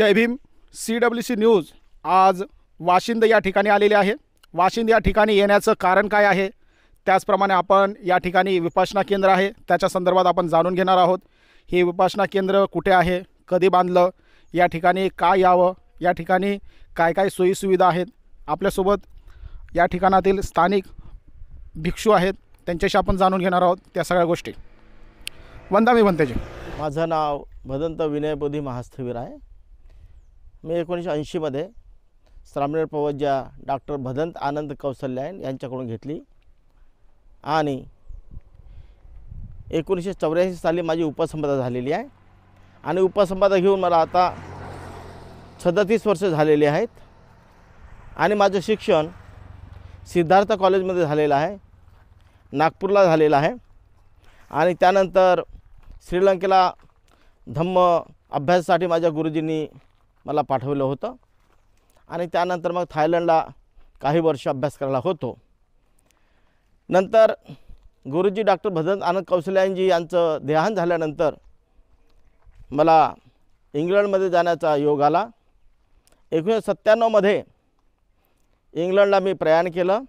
जय Bhim C W C news आज वाशिंद या ठिकाणी आलेले आहे वाशिंद या ठिकाणी येण्याचं कारण काय आहे त्याचप्रमाणे आपण या ठिकाणी विपासना केंद्र आहे त्याच्या संदर्भात आपण जाणून घेणार आहोत हे विपासना केंद्र कुठे आहे कधी बांधलं या ठिकाणी काय यावं या ठिकाणी काय काय सोयीसुविधा आहेत आपल्यासोबत या ठिकाणातील स्थानिक भिक्षू आहेत त्यांच्याशी आपण जाणून घेणार आहोत त्या सगळ्या गोष्टी वंदा मी म्हणतेजी माझं नाव भदंत विनयबोधी महास्थवीर आहे मी एकोणीसशे ऐंशीमध्ये श्रामणेर पवज्या डॉक्टर भदंत आनंद कौशल्यायन यांच्याकडून घेतली आणि एकोणीसशे चौऱ्याऐंशी साली माझी उपसंपदा झालेली आहे आणि उपसंपदा घेऊन मला आता सदतीस वर्ष झालेली आहेत आणि माझं शिक्षण सिद्धार्थ कॉलेजमध्ये झालेलं आहे नागपूरला झालेलं आहे आणि त्यानंतर श्रीलंकेला धम्म अभ्यासासाठी माझ्या गुरुजींनी मला पाठवलं होतं आणि त्यानंतर मग थायलंडला काही वर्ष अभ्यास करायला होतो नंतर गुरुजी डॉक्टर भजन आनंद कौशल्यांजी यांचं देहांत झाल्यानंतर मला इंग्लंडमध्ये जाण्याचा योग आला एकोणीसशे सत्त्याण्णवमध्ये इंग्लंडला मी प्रयाण केलं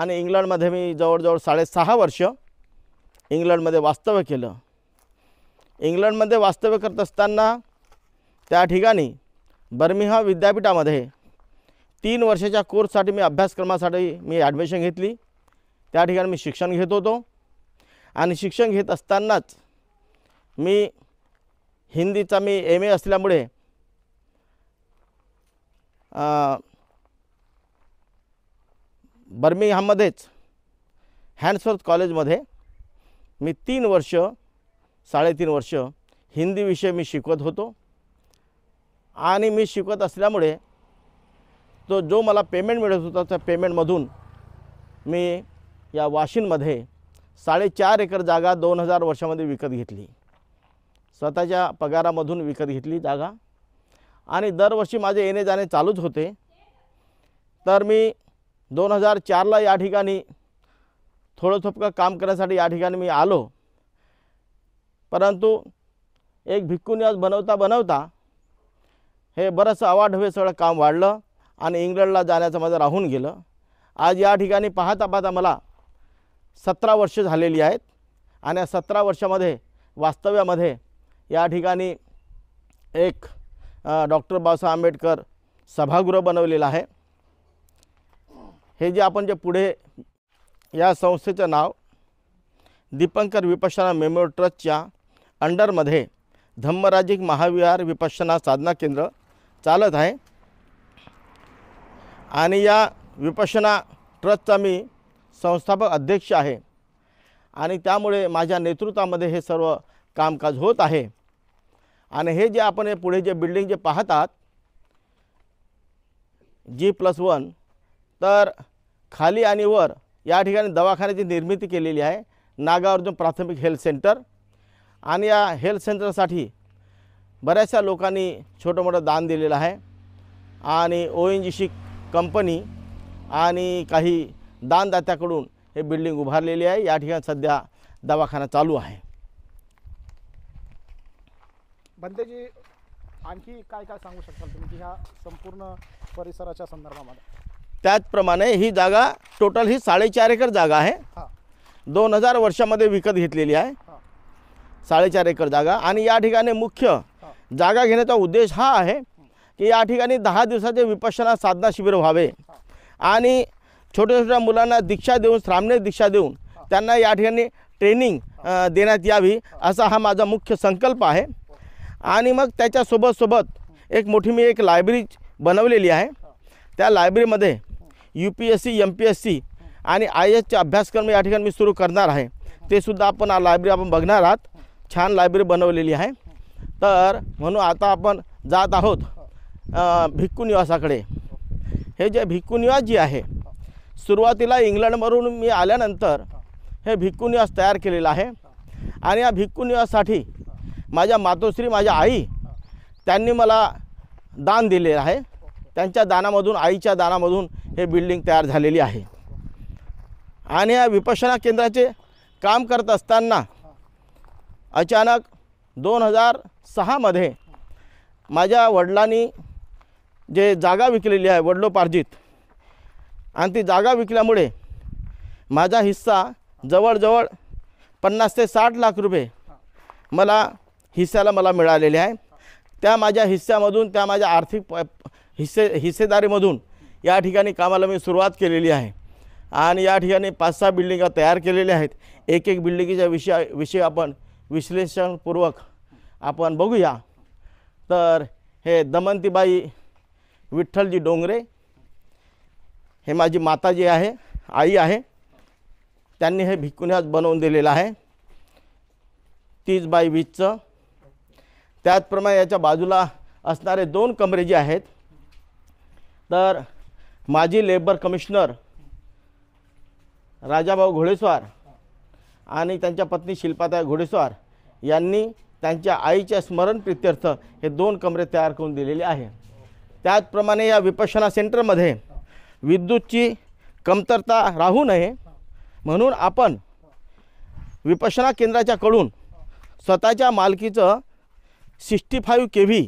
आणि इंग्लंडमध्ये मी जवळजवळ साडेसहा वर्ष इंग्लंडमध्ये वास्तव्य केलं इंग्लंडमध्ये वास्तव्य करत असताना त्या ठिकाणी बर्मिहा विद्यापीठामध्ये तीन वर्षाच्या कोर्ससाठी मी अभ्यासक्रमासाठी मी ॲडमिशन घेतली त्या ठिकाणी मी शिक्षण घेत होतो आणि शिक्षण घेत असतानाच मी हिंदीचा मी एम ए असल्यामुळे बर्मिहामध्येच हँडसवर्थ कॉलेजमध्ये मी तीन वर्ष साडेतीन वर्ष हिंदी विषय मी शिकवत होतो आणि मी शिकत असल्यामुळे तो जो मला पेमेंट मिळत होता त्या पेमेंटमधून मी या वाशिनमध्ये साडेचार एकर जागा दोन हजार वर्षामध्ये विकत घेतली स्वतःच्या पगारामधून विकत घेतली जागा आणि दरवर्षी माझे येणे जाणे चालूच होते तर मी दोन हजार चारला या ठिकाणी थोडं थोपकं काम करण्यासाठी या ठिकाणी मी आलो परंतु एक भिक्कून बनवता बनवता हे बरंचसं अवाढव्य सगळं काम वाढलं आणि इंग्लंडला जाण्याचं माझं राहून गेलं आज या ठिकाणी पाहता पाहता मला सतरा वर्ष झालेली आहेत आणि या सतरा वर्षामध्ये वास्तव्यामध्ये या ठिकाणी एक डॉक्टर बाबासाहेब आंबेडकर सभागृह बनवलेलं आहे हे जे आपण जे पुढे या संस्थेचं नाव दीपंकर विपश्यना मेमोरियल ट्रस्टच्या अंडरमध्ये धम्मराजिक महाविहार विपश्यना साधना केंद्र चालत आहे आणि या विपशना ट्रस्टचा मी संस्थापक अध्यक्ष आहे आणि त्यामुळे माझ्या नेतृत्वामध्ये हे सर्व कामकाज होत आहे आणि हे जे आपण हे पुढे जे बिल्डिंग जे पाहतात जी प्लस वन तर खाली आणि वर या ठिकाणी दवाखान्याची निर्मिती केलेली आहे नागार्जुन प्राथमिक हेल्थ सेंटर आणि या हेल्थ सेंटरसाठी बऱ्याचशा लोकांनी छोटं मोठं दान दिलेलं आहे आणि ओ एन जीशी कंपनी आणि काही दानदात्याकडून हे बिल्डिंग उभारलेली आहे या ठिकाणी सध्या दवाखाना चालू आहे बंदेजी आणखी काय काय सांगू शकता तुम्ही की ह्या संपूर्ण परिसराच्या संदर्भामध्ये त्याचप्रमाणे ही जागा टोटल ही साडेचार एकर जागा आहे दोन हजार वर्षामध्ये विकत घेतलेली आहे साडेचार एकर जागा आणि या ठिकाणी मुख्य जागा घेण्याचा उद्देश हा आहे की या ठिकाणी दहा दिवसाचे विपश्यना साधना शिबिर व्हावे आणि छोट्या छोट्या मुलांना दीक्षा देऊन श्रामणे दीक्षा देऊन त्यांना या ठिकाणी ट्रेनिंग देण्यात यावी असा हा माझा मुख्य संकल्प आहे आणि मग त्याच्यासोबत सोबत एक मोठी मी एक लायब्ररी बनवलेली आहे त्या लायब्ररीमध्ये U P S C M P S C आणि आय एसचे अभ्यासक्रम या ठिकाणी मी सुरू करणार आहे ते सुद्धा आपण लायब्ररी आपण बघणार आहात छान लायब्ररी बनवलेली आहे तर म्हणून आता आपण जात आहोत भिक्खू निवासाकडे हे जे भिक्खू जी आहे सुरुवातीला इंग्लंडमधून मी आल्यानंतर हे भिक्खू निवास तयार केलेलं आहे आणि या भिक्खू माझ्या मातोश्री माझ्या आई त्यांनी मला दान दिलेलं आहे त्यांच्या दानामधून आईच्या दानामधून हे बिल्डिंग तयार झालेली आहे आणि या विपशना केंद्राचे काम करत असताना अचानक दोन हजार सहामध्ये माझ्या वडिलांनी जे जागा विकलेली आहे वडलोपार्जित आणि ती जागा विकल्यामुळे माझा हिस्सा जवळजवळ पन्नास ते साठ लाख रुपये मला हिस्स्याला मला मिळालेले आहे त्या माझ्या हिस्स्यामधून त्या माझ्या आर्थिक प हिस्से हिस्सेदारीमधून या ठिकाणी कामाला मी सुरुवात केलेली आहे आणि या ठिकाणी पाच सहा बिल्डिंगा तयार केलेल्या आहेत एक एक बिल्डिंगीच्या विषया विषयी आपण विश्लेषणपूर्वक आपण बघूया तर हे दमंतीबाई विठ्ठलजी डोंगरे हे माझी जी आहे आई आहे त्यांनी हे भिकुन्यास बनवून दिलेलं आहे तीच बाय वीसचं त्याचप्रमाणे याच्या बाजूला असणारे दोन कमरे जे आहेत तर माजी लेबर कमिशनर राजाभाऊ घोळेस्वार आणि त्यांच्या पत्नी शिल्पाताई घोडेस्वार यांनी त्यांच्या आईच्या स्मरणप्रित्यर्थ हे दोन कमरे तयार करून दिलेले आहे त्याचप्रमाणे या विपशना सेंटरमध्ये विद्युतची कमतरता राहू नये म्हणून आपण विपशना केंद्राच्याकडून स्वतःच्या मालकीचं सिक्स्टी फाईव्ह के व्ही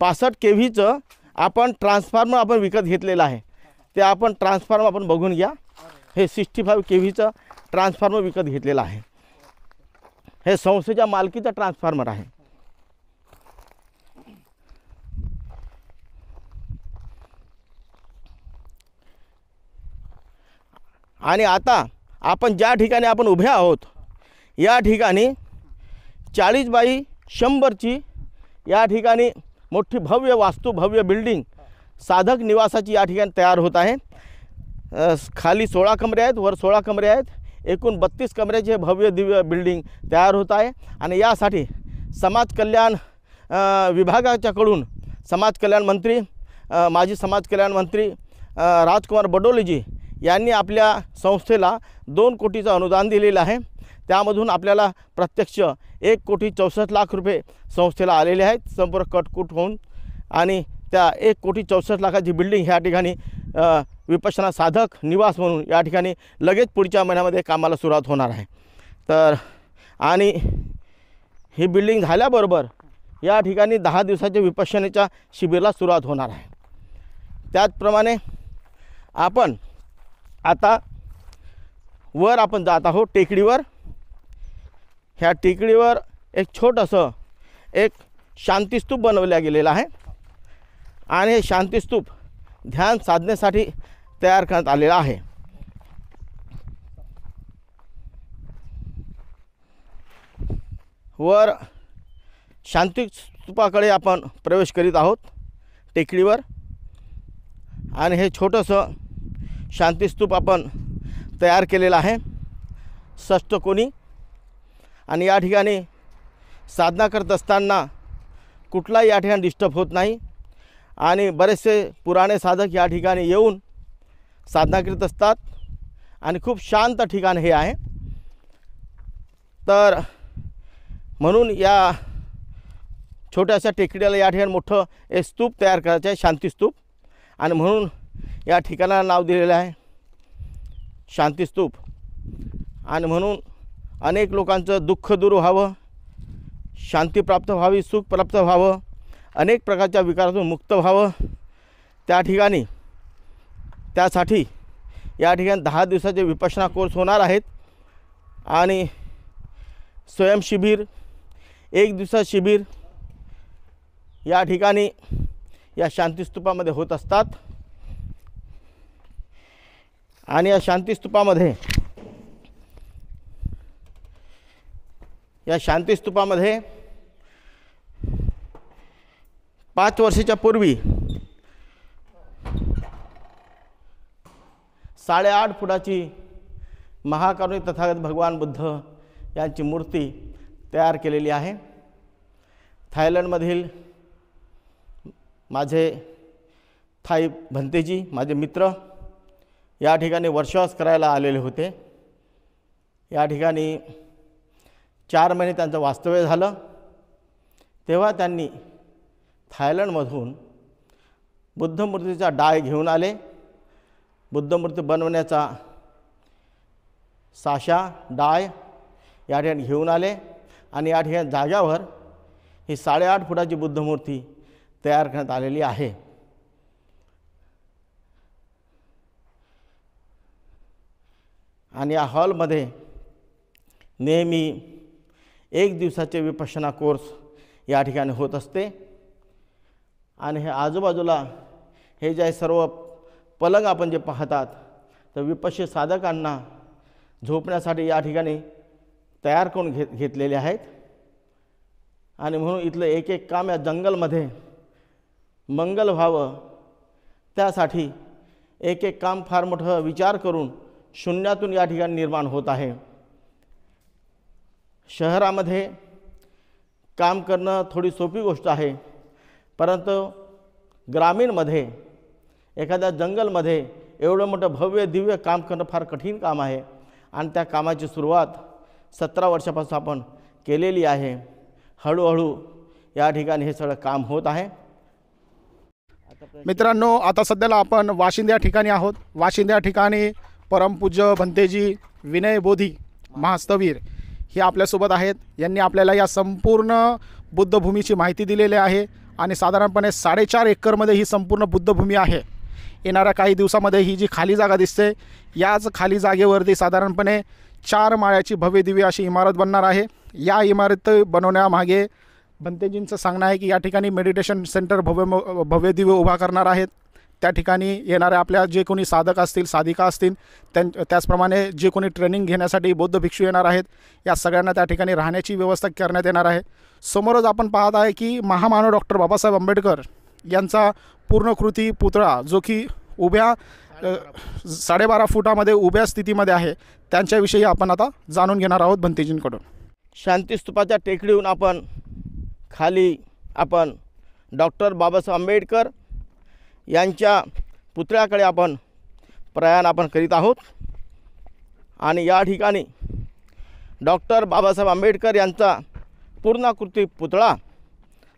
पासष्ट के व्हीचं आपण ट्रान्सफॉर्मर आपण विकत घेतलेलं आहे ते आपण ट्रान्सफॉर्मर आपण बघून घ्या हे सिक्स्टी फाईव्ह के व्हीचं ट्रान्सफॉर्मर विकत घेतलेला आहे हे संस्थेच्या मालकीचा ट्रान्सफॉर्मर आहे आणि आता आपण ज्या ठिकाणी आपण उभे आहोत या ठिकाणी चाळीस बाई शंभरची या ठिकाणी मोठी भव्य वास्तू भव्य बिल्डिंग साधक निवासाची या ठिकाणी तयार होत आहे खाली सोळा कमरे आहेत वर सोळा कमरे आहेत एकूण बत्तीस कमऱ्याचे भव्य दिव्य बिल्डिंग तयार होत आहे आणि यासाठी समाज कल्याण विभागाच्याकडून समाज कल्याण मंत्री माजी समाज कल्याण मंत्री राजकुमार बडोलेजी यांनी आपल्या संस्थेला दोन कोटीचं अनुदान दिलेलं आहे त्यामधून आपल्याला प्रत्यक्ष एक कोटी चौसष्ट लाख रुपये संस्थेला आलेले आहेत संपूर्ण कटकूट होऊन आणि त्या एक कोटी चौसष्ट लाखाची बिल्डिंग ह्या ठिकाणी विपश्यना साधक निवास म्हणून या ठिकाणी लगेच पुढच्या महिन्यामध्ये कामाला सुरुवात होणार आहे तर आणि ही बिल्डिंग झाल्याबरोबर या ठिकाणी दहा दिवसाच्या विपक्षनेच्या शिबिराला सुरुवात होणार आहे त्याचप्रमाणे आपण आता वर आपण जात आहोत टेकडीवर ह्या टेकडीवर एक छोटंसं एक शांतीस्तूप बनवल्या गेलेला आहे आणि हे शांतीस्तूप ध्यान साधनेसाठी तयार करण्यात आलेला आहे वर शांती स्तूपाकडे आपण प्रवेश करीत आहोत टेकडीवर आणि हे छोटंसं शांतीस्तूप आपण तयार केलेलं आहे कोणी आणि या ठिकाणी साधना करत असताना कुठलाही या ठिकाणी डिस्टर्ब होत नाही आणि बरेचसे पुराणे साधक या ठिकाणी येऊन साधना करीत असतात आणि खूप शांत ठिकाण हे आहे तर म्हणून या छोट्याशा टेकडीला या ठिकाणी मोठं हे स्तूप तयार करायचं आहे शांतीस्तूप आणि म्हणून या ठिकाणाला नाव दिलेलं आहे शांतीस्तूप आणि म्हणून अनेक लोकांचं दुःख दूर व्हावं शांती प्राप्त व्हावी सुख प्राप्त व्हावं अनेक प्रकारच्या विकारातून मुक्त व्हावं त्या ठिकाणी त्यासाठी या ठिकाणी दहा दिवसाचे विपशना कोर्स होणार आहेत आणि स्वयंशिबीर एक दिवसा शिबिर या ठिकाणी या शांतीस्तूपामध्ये होत असतात आणि या शांतीस्तूपामध्ये या शांतीस्तूपामध्ये पाच वर्षाच्या पूर्वी साडेआठ फुटाची महाकारुणी तथागत भगवान बुद्ध यांची मूर्ती तयार केलेली आहे थायलंडमधील माझे थाई भंतेजी माझे मित्र या ठिकाणी वर्षवास करायला आलेले होते या ठिकाणी चार महिने त्यांचं वास्तव्य झालं तेव्हा त्यांनी थायलंडमधून बुद्धमूर्तीचा डाय घेऊन आले बुद्धमूर्ती बनवण्याचा साशा डाय या ठिकाणी घेऊन आले आणि या ठिकाणी जाग्यावर ही साडेआठ फुटाची बुद्धमूर्ती तयार करण्यात आलेली आहे आणि या हॉलमध्ये नेहमी एक दिवसाचे विपश्यना कोर्स या ठिकाणी होत असते आणि हे आजूबाजूला हे जे सर्व पलंग आपण जे पाहतात तर विपश्य साधकांना झोपण्यासाठी या ठिकाणी तयार करून घेत घेतलेले आहेत आणि म्हणून इथलं एक एक काम या जंगलमध्ये मंगल व्हावं त्यासाठी एक एक काम फार मोठं विचार करून शून्यातून या ठिकाणी निर्माण होत आहे शहरामध्ये काम करणं थोडी सोपी गोष्ट आहे परंतु ग्रामीणमध्ये एखाद्या जंगलमध्ये एवढं मोठं भव्य दिव्य काम करणं फार कठीण काम आहे आणि त्या कामाची सुरुवात सतरा वर्षापासून आपण केलेली आहे हळूहळू या ठिकाणी हे सगळं काम होत आहे मित्रांनो आता सध्याला आपण वाशिंद या ठिकाणी आहोत वाशिंद या ठिकाणी परमपूज्य भंतेजी विनय बोधी महास्तवीर हे आपल्यासोबत आहेत यांनी आपल्याला या संपूर्ण बुद्धभूमीची माहिती दिलेली आहे आणि साधारणपणे साडेचार एकरमध्ये ही संपूर्ण बुद्धभूमी आहे येणाऱ्या काही दिवसामध्ये ही जी खाली जागा दिसते याच खाली जागेवरती साधारणपणे चार माळ्याची भव्य दिव्य अशी इमारत बनणार आहे या इमारत बनवण्यामागे बंतेजींचं सांगणं आहे की या ठिकाणी मेडिटेशन सेंटर भव्य भव्य दिव्य उभा करणार आहेत त्या ठिकाणी येणाऱ्या आपल्या जे कोणी साधक असतील साधिका असतील त्यां त्याचप्रमाणे जे कोणी ट्रेनिंग घेण्यासाठी बौद्ध भिक्षू येणार आहेत या सगळ्यांना त्या ठिकाणी राहण्याची व्यवस्था करण्यात येणार आहे समोरच आपण पाहत आहे की महामानव डॉक्टर बाबासाहेब आंबेडकर यांचा पूर्णकृती पुतळा जो की उभ्या साडेबारा फुटामध्ये उभ्या स्थितीमध्ये आहे त्यांच्याविषयी आपण आता जाणून घेणार आहोत भंतेजींकडून शांतीस्तूपाच्या टेकडीहून आपण खाली आपण डॉक्टर बाबासाहेब आंबेडकर यांच्या पुतळ्याकडे आपण प्रयाण आपण करीत आहोत आणि या ठिकाणी डॉक्टर बाबासाहेब आंबेडकर यांचा पूर्णाकृती पुतळा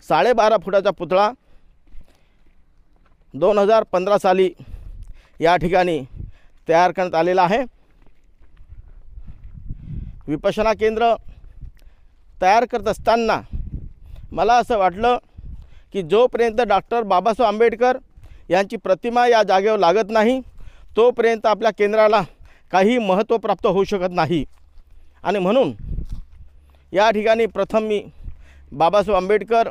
साडेबारा फुटाचा पुतळा दोन हजार पंधरा साली या ठिकाणी तयार करण्यात आलेला आहे विपशना केंद्र तयार करत असताना मला असं वाटलं की जोपर्यंत डॉक्टर बाबासाहेब आंबेडकर यांची प्रतिमा या जागेवर लागत नाही तोपर्यंत आपल्या केंद्राला काही महत्त्व प्राप्त होऊ शकत नाही आणि म्हणून या ठिकाणी प्रथम मी बाबासाहेब आंबेडकर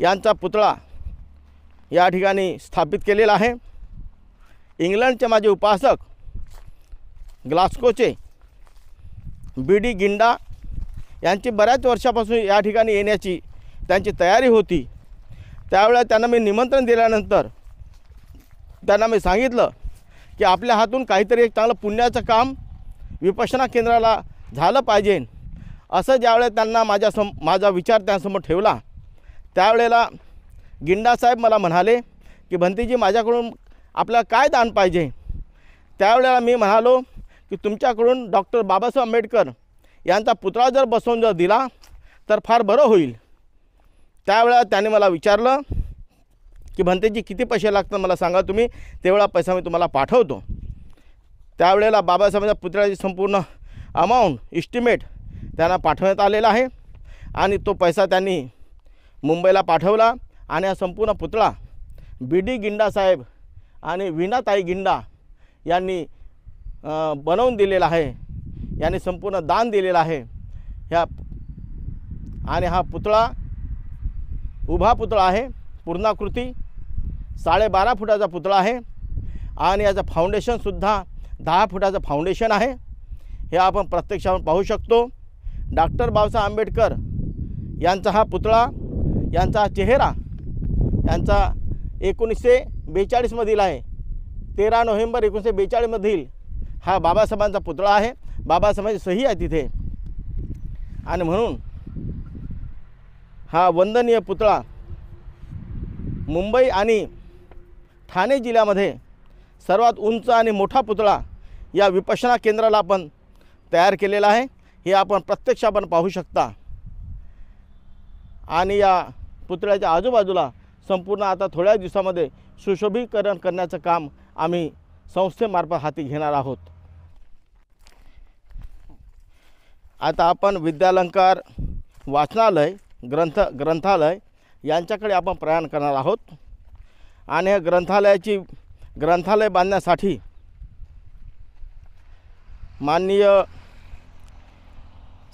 यांचा पुतळा या ठिकाणी स्थापित केलेला आहे इंग्लंडचे माझे उपासक ग्लास्कोचे बी डी गिंडा यांची बऱ्याच वर्षापासून या ठिकाणी येण्याची त्यांची तयारी होती त्यावेळेला त्यांना मी निमंत्रण दिल्यानंतर त्यांना मी सांगितलं की आपल्या हातून काहीतरी एक चांगलं पुण्याचं काम विपश्यना केंद्राला झालं पाहिजे असं ज्यावेळेला त्यांना माझ्यासम माझा विचार त्यांसमोर ठेवला त्यावेळेला गिंडासाहेब मला म्हणाले की भंतीजी माझ्याकडून आपल्याला काय दान पाहिजे त्यावेळेला मी म्हणालो की तुमच्याकडून डॉक्टर बाबासाहेब आंबेडकर यांचा पुतळा जर बसवून जर दिला तर फार बरं होईल त्यावेळेला त्याने मला विचारलं की भंतेजी किती पैसे लागतात मला सांगा तुम्ही तेवढा पैसा मी तुम्हाला पाठवतो त्यावेळेला बाबासाहेबांच्या पुतळ्याची संपूर्ण अमाऊंट इस्टिमेट त्यांना पाठवण्यात आलेला आहे आणि तो पैसा त्यांनी मुंबईला पाठवला आणि हा संपूर्ण पुतळा बी डी गिंडासाहेब आणि विनाताई गिंडा यांनी बनवून दिलेला आहे यांनी संपूर्ण दान दिलेला आहे ह्या आणि हा पुतळा उभा पुतळा आहे पूर्णाकृती साडेबारा फुटाचा पुतळा आहे आणि याचं फाउंडेशनसुद्धा दहा फुटाचं फाउंडेशन आहे हे आपण प्रत्यक्षात पाहू शकतो डॉक्टर बाबासाहेब आंबेडकर यांचा हा पुतळा यांचा चेहरा यांचा एकोणीसशे बेचाळीसमधील आहे तेरा नोव्हेंबर एकोणीसशे बेचाळीसमधील हा बाबासाहेबांचा पुतळा आहे बाबासाहेबांची सही आहे तिथे आणि म्हणून हा वंदनीय पुतळा मुंबई आणि ठाणे जिल्ह्यामध्ये सर्वात उंच आणि मोठा पुतळा या विपशना केंद्राला आपण तयार केलेला आहे हे आपण प्रत्यक्ष आपण पाहू शकता आणि या पुतळ्याच्या आजूबाजूला संपूर्ण आता थोड्या दिवसामध्ये सुशोभीकरण करण्याचं काम आम्ही संस्थेमार्फत हाती घेणार आहोत आता आपण विद्यालंकार वाचनालय ग्रंथ ग्रंथालय यांच्याकडे आपण प्रयाण करणार आहोत आणि या ग्रंथालयाची ग्रंथालय बांधण्यासाठी माननीय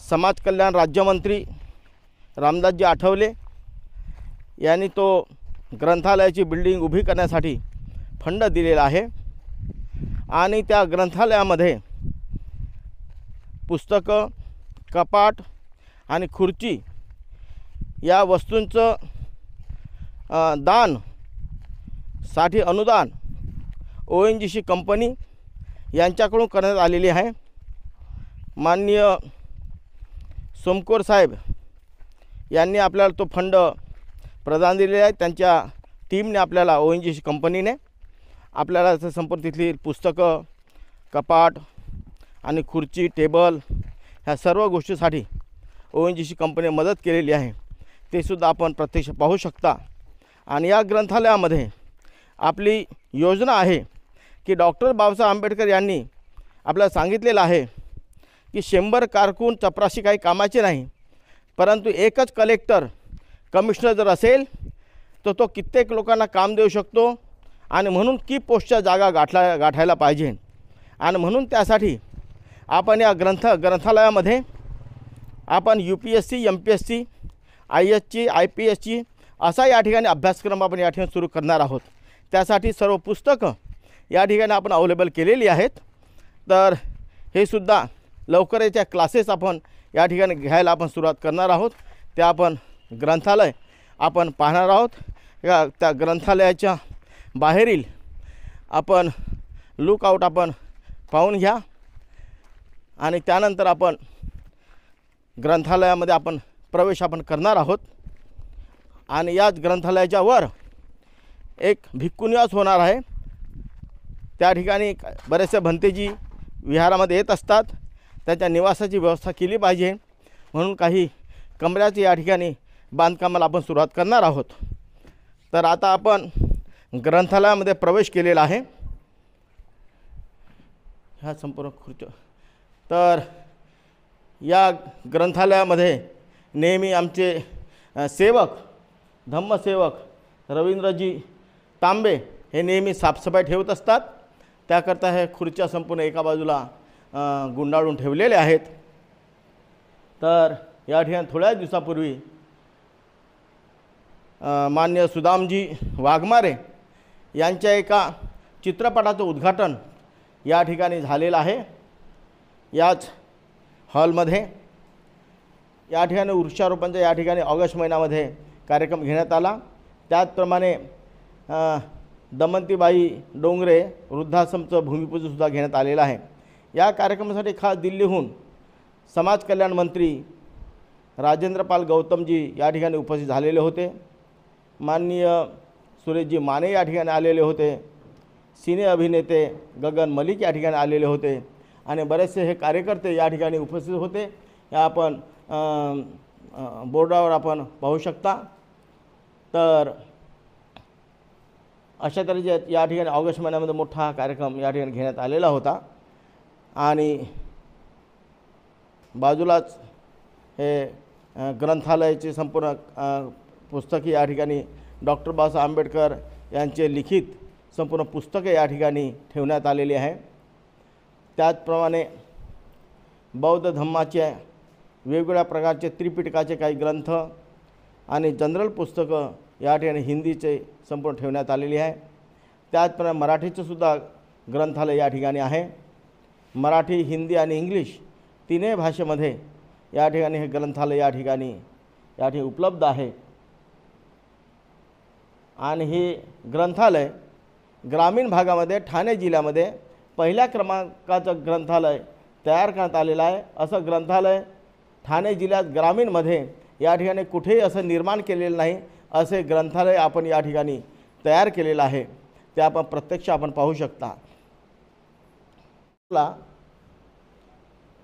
समाज कल्याण राज्यमंत्री रामदासजी आठवले यांनी तो ग्रंथालयाची बिल्डिंग उभी करण्यासाठी फंड दिलेला आहे आणि त्या ग्रंथालयामध्ये पुस्तकं कपाट आणि खुर्ची या वस्तूंचं दान साठी अनुदान O N G C company यांच्याकडून करण्यात आलेली आहे माननीय सोमकोर साहेब यांनी आपल्याला तो फंड प्रदान दिलेले आहे त्यांच्या टीमने आपल्याला ओ एन जी कंपनीने आपल्याला संपूर्ण तिथली पुस्तकं कपाट आणि खुर्ची टेबल ह्या सर्व गोष्टीसाठी ओ एन सी कंपनीने मदत केलेली आहे ते सुद्धा आपण प्रत्यक्ष पाहू शकता आणि या ग्रंथालयामध्ये आपली योजना आहे की डॉक्टर बाबासाहेब आंबेडकर यांनी आपल्याला सांगितलेलं आहे की शंभर कारकून चपराशी काही कामाचे नाही परंतु एकच कलेक्टर कमिशनर जर असेल तर तो कित्येक लोकांना काम देऊ शकतो आणि म्हणून की पोस्टच्या जागा गाठला गाठायला पाहिजे आणि म्हणून त्यासाठी आपण या ग्रंथ ग्रंथालयामध्ये आपण U P S C M P S C I S C I P C असा या ठिकाणी अभ्यासक्रम आपण या ठिकाणी सुरू करणार आहोत त्यासाठी सर्व पुस्तकं या ठिकाणी आपण अवेलेबल केलेली आहेत तर हे सुद्धा याच्या क्लासेस आपण या ठिकाणी घ्यायला आपण सुरुवात करणार आहोत त्या आपण ग्रंथालय आपण पाहणार आहोत या त्या ग्रंथालयाच्या बाहेरील आपण लुकआउट आपण पाहून घ्या आणि त्यानंतर आपण ग्रंथालयामध्ये आपण प्रवेश आपण करणार आहोत आणि याच ग्रंथालयाच्या वर एक भिक्कुनिवास होणार आहे त्या ठिकाणी बरेचसे भंतेजी विहारामध्ये येत असतात त्याच्या निवासाची व्यवस्था केली पाहिजे म्हणून काही कमऱ्याचे या ठिकाणी बांधकामाला आपण सुरुवात करणार आहोत तर आता आपण ग्रंथालयामध्ये प्रवेश केलेला आहे ह्या संपूर्ण खुर्च तर या ग्रंथालयामध्ये नेहमी आमचे सेवक धम्मसेवक रवींद्रजी तांबे हे नेहमी साफसफाई ठेवत असतात त्याकरता हे खुर्च्या संपूर्ण एका बाजूला गुंडाळून ठेवलेले आहेत तर या ठिकाणी थोड्याच दिवसापूर्वी मान्य सुदामजी वाघमारे यांच्या एका चित्रपटाचं उद्घाटन या ठिकाणी झालेलं आहे याच हॉलमध्ये या ठिकाणी वृक्षारोपणचा या ठिकाणी ऑगस्ट महिन्यामध्ये कार्यक्रम घेण्यात आला त्याचप्रमाणे दमंतीबाई डोंगरे वृद्धाश्रमचं भूमिपूजनसुद्धा घेण्यात आलेलं आहे या कार्यक्रमासाठी खास दिल्लीहून समाज कल्याण मंत्री राजेंद्रपाल गौतमजी या ठिकाणी उपस्थित झालेले होते माननीय सुरेशजी माने या ठिकाणी आलेले होते सिने अभिनेते गगन मलिक या ठिकाणी आलेले होते आणि बरेचसे हे कार्यकर्ते या ठिकाणी उपस्थित होते या आपण बोर्डावर आपण पाहू शकता तर अशा तऱ्हेचे या ठिकाणी ऑगस्ट महिन्यामध्ये मोठा कार्यक्रम या ठिकाणी घेण्यात आलेला होता आणि बाजूलाच हे ग्रंथालयाचे संपूर्ण पुस्तके या ठिकाणी डॉक्टर बाबासाहेब आंबेडकर यांचे लिखित संपूर्ण पुस्तके या ठिकाणी ठेवण्यात आलेली आहे त्याचप्रमाणे बौद्ध धम्माचे वेगवेगळ्या प्रकारचे त्रिपिटकाचे काही ग्रंथ आणि जनरल पुस्तकं या ठिकाणी हिंदीचे संपूर्ण ठेवण्यात आलेली आहे त्याचप्रमाणे मराठीचंसुद्धा ग्रंथालय या ठिकाणी आहे मराठी हिंदी आणि इंग्लिश तीनही भाषेमध्ये या ठिकाणी हे ग्रंथालय या ठिकाणी या ठिकाणी उपलब्ध आहे आणि हे ग्रंथालय ग्रामीण भागामध्ये ठाणे जिल्ह्यामध्ये पहिल्या क्रमांकाचं ग्रंथालय तयार करण्यात आलेलं आहे असं ग्रंथालय ठाणे जिल्ह्यात ग्रामीणमध्ये या ठिकाणी कुठेही असं निर्माण केलेलं नाही असे ग्रंथालय आपण या ठिकाणी तयार केलेलं आहे ते आपण प्रत्यक्ष आपण पाहू शकता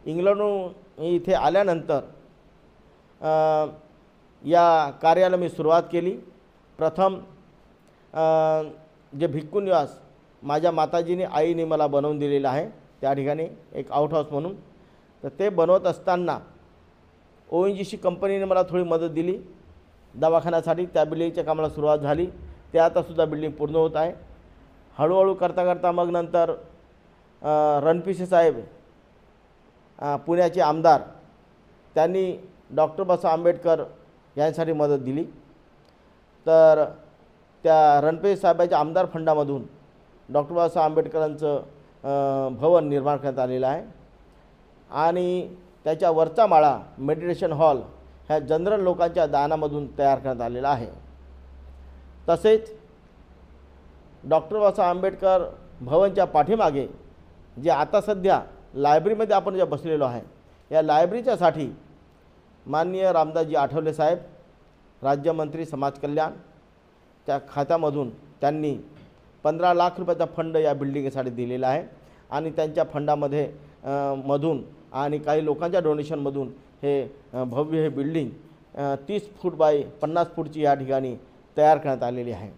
इंग्लंडहून इथे आल्यानंतर या कार्याला मी सुरुवात केली प्रथम जे भिक्कुनिवास माझ्या माताजीने आईने मला बनवून दिलेलं आहे त्या ठिकाणी एक आउटहाऊस म्हणून तर ते बनवत असताना ओ एन जीशी कंपनीने मला थोडी मदत दिली दवाखान्यासाठी त्या बिल्डिंगच्या कामाला सुरुवात झाली ते आतासुद्धा बिल्डिंग पूर्ण होत आहे हळूहळू करता करता मग नंतर रणपिसे साहेब पुण्याचे आमदार त्यांनी डॉक्टर बाबासाहेब आंबेडकर यांच्यासाठी मदत दिली तर त्या रणपे साहेबाच्या आमदार फंडामधून डॉक्टर बाबासाहेब आंबेडकरांचं भवन निर्माण करण्यात आलेलं आहे आणि त्याच्या वरचा माळा मेडिटेशन हॉल ह्या जनरल लोकांच्या दानामधून तयार करण्यात आलेला आहे तसेच डॉक्टर बाबासाहेब आंबेडकर भवनच्या पाठीमागे जे आता सध्या लायब्ररीमध्ये आपण जे बसलेलो आहे या लायब्ररीच्यासाठी माननीय रामदासजी आठवले साहेब राज्यमंत्री समाज कल्याण त्या खात्यामधून त्यांनी पंधरा लाख रुपयाचा फंड या बिल्डिंगसाठी दिलेला आहे आणि त्यांच्या फंडामध्ये मधून आणि काही लोकांच्या डोनेशनमधून हे भव्य हे बिल्डिंग तीस फूट बाय पन्नास फूटची या ठिकाणी तयार करण्यात आलेली आहे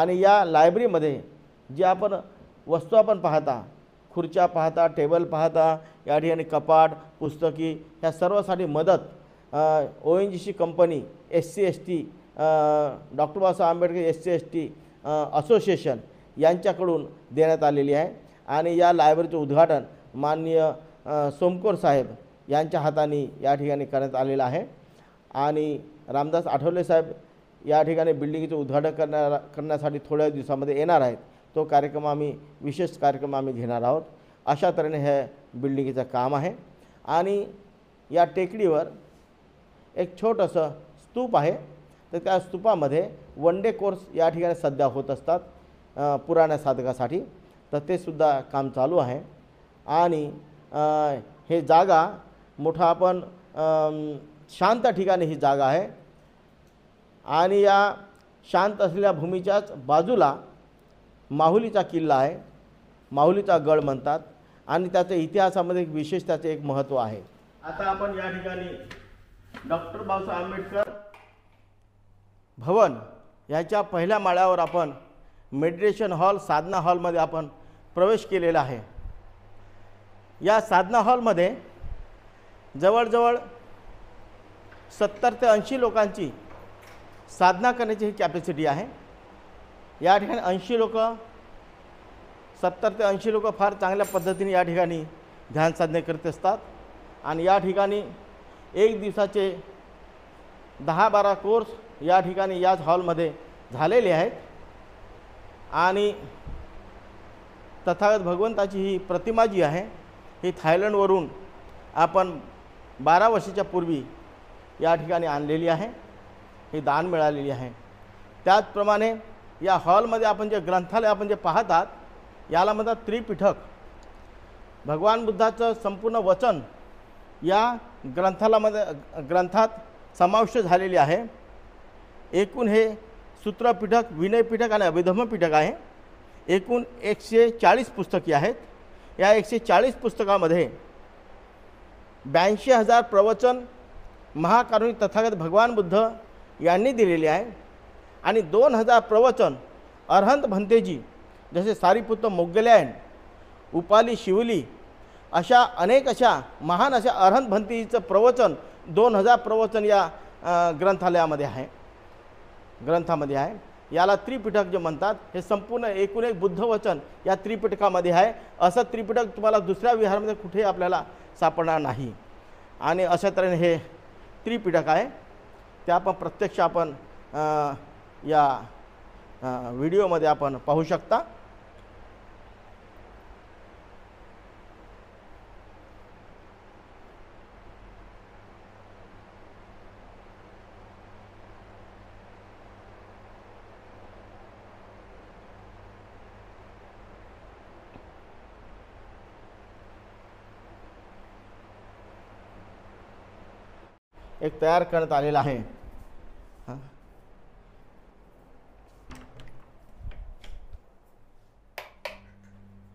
आणि या लायब्ररीमध्ये जे आपण वस्तू आपण पाहता खुर्च्या पाहता टेबल पाहता या ठिकाणी कपाट पुस्तकी ह्या सर्वसाठी मदत O N G C company S C S T doctor Babasaheb Ambedkar S C S T association यांच्याकडून देण्यात आलेली आहे आणि या लायब्ररीचं उद्घाटन माननीय सोमकोर साहेब यांच्या हाताने या ठिकाणी करण्यात आलेलं आहे आणि रामदास आठवले साहेब या ठिकाणी बिल्डिंगचं उद्घाटन करण्या करण्यासाठी थोड्या दिवसामध्ये येणार आहेत तो कार्यक्रम आम्ही विशेष कार्यक्रम आम्ही घेणार आहोत अशा तऱ्हेने हे बिल्डिंगचं काम आहे आणि या टेकडीवर एक छोटंसं स्तूप आहे तर त्या स्तूपामध्ये वन डे कोर्स या ठिकाणी सध्या होत असतात पुराण्या साधकासाठी तर ते सुद्धा काम चालू आहे आणि हे जागा मोठा आपण शांत ठिकाणी ही जागा आहे आणि या शांत असलेल्या भूमीच्याच बाजूला माहुलीचा किल्ला आहे माहुलीचा गड म्हणतात आणि त्याच्या इतिहासामध्ये एक विशेष त्याचं एक महत्त्व आहे आता आपण या ठिकाणी डॉक्टर बाबासाहेब आंबेडकर भवन ह्याच्या पहिल्या माळ्यावर आपण मेडिटेशन हॉल साधना हॉलमध्ये आपण प्रवेश केलेला आहे या साधना हॉलमध्ये जवळजवळ सत्तर ते ऐंशी लोकांची साधना करण्याची ही कॅपॅसिटी आहे या ठिकाणी ऐंशी लोक सत्तर ते ऐंशी लोक फार चांगल्या पद्धतीने या ठिकाणी ध्यान साधने करत असतात आणि या ठिकाणी एक दिवसाचे दहा बारा कोर्स या ठिकाणी याच हॉलमध्ये झालेले आहेत आणि तथागत भगवंताची ही प्रतिमा जी आहे ही थायलंडवरून आपण बारा वर्षाच्या पूर्वी या ठिकाणी आणलेली आहे ही दान मिळालेली आहे त्याचप्रमाणे या हॉलमध्ये आपण जे ग्रंथालय आपण जे पाहतात याला म्हणतात त्रिपीठक भगवान बुद्धाचं संपूर्ण वचन या ग्रंथालयामध्ये ग्रंथात समाविष्ट झालेली आहे एकूण हे सूत्रपीठक विनयपीठक आणि अभिधमपीठक आहे एकूण एकशे चाळीस पुस्तके आहेत या एकशे चाळीस पुस्तकामध्ये ब्याऐंशी हजार प्रवचन महाकारुणिक तथागत भगवान बुद्ध यांनी दिलेले आहे आणि दोन हजार प्रवचन अरहंत भंतेजी जसे सारीपुत्र मोगल्यायन उपाली शिवली अशा अनेक अशा महान अशा अरहंत भंतेजीचं प्रवचन दोन हजार प्रवचन या ग्रंथालयामध्ये आहे ग्रंथामध्ये आहे याला त्रिपिटक जे म्हणतात हे संपूर्ण एकूण एक बुद्धवचन या त्रिपिटकामध्ये आहे असं त्रिपिटक तुम्हाला दुसऱ्या विहारामध्ये कुठेही आपल्याला सापडणार नाही आणि अशा तऱ्हेने हे त्रिपिटक आहे त्या आपण प्रत्यक्ष आपण या व्हिडिओमध्ये आपण पाहू शकता एक तयार करण्यात आलेला आहे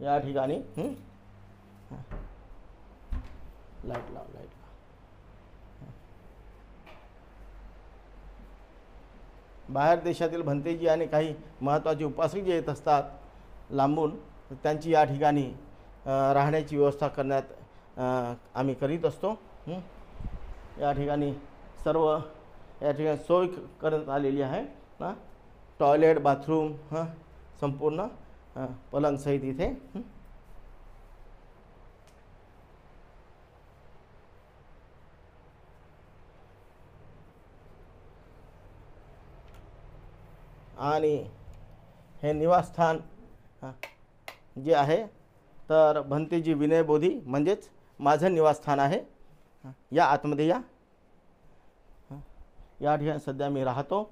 या ठिकाणी लाईट लाव लाईट लाव बाहेर देशातील भंतेजी आणि काही महत्त्वाचे उपासक जे येत असतात लांबून त्यांची या ठिकाणी राहण्याची व्यवस्था करण्यात आम्ही करीत असतो या ठिकाणी सर्व या ठिकाणी सोय करण्यात आलेली आहे टॉयलेट बाथरूम हां संपूर्ण पलंग सहित इथे आणि हे निवासस्थान जे आहे तर भंतीजी विनयबोधी म्हणजेच माझं निवासस्थान आहे या आतमध्ये या या ठिकाणी सध्या मी राहतो